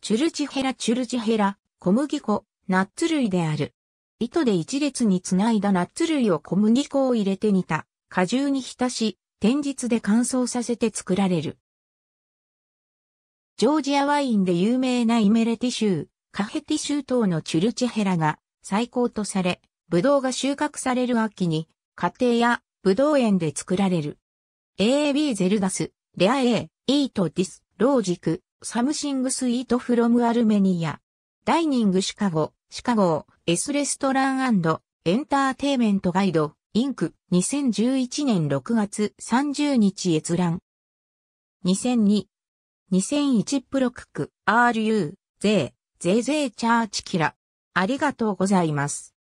チュルチヘラチュルチヘラ、小麦粉、ナッツ類である。糸で一列につないだナッツ類を小麦粉を入れて煮た、果汁に浸し、天日で乾燥させて作られる。ジョージアワインで有名なイメレティ州、カヘティ州等のチュルチヘラが最高とされ、ブドウが収穫される秋に、家庭やブドウ園で作られる。AAB ゼルダス、レア A、イートディス、ロージク、サムシングスイートフロムアルメニア。ダイニングシカゴ、シカゴ、エスレストランエンターテイメントガイド、インク、2011年6月30日閲覧。2002、2001プロクク、RU、ゼー、ゼーゼーチャーチキラ。ありがとうございます。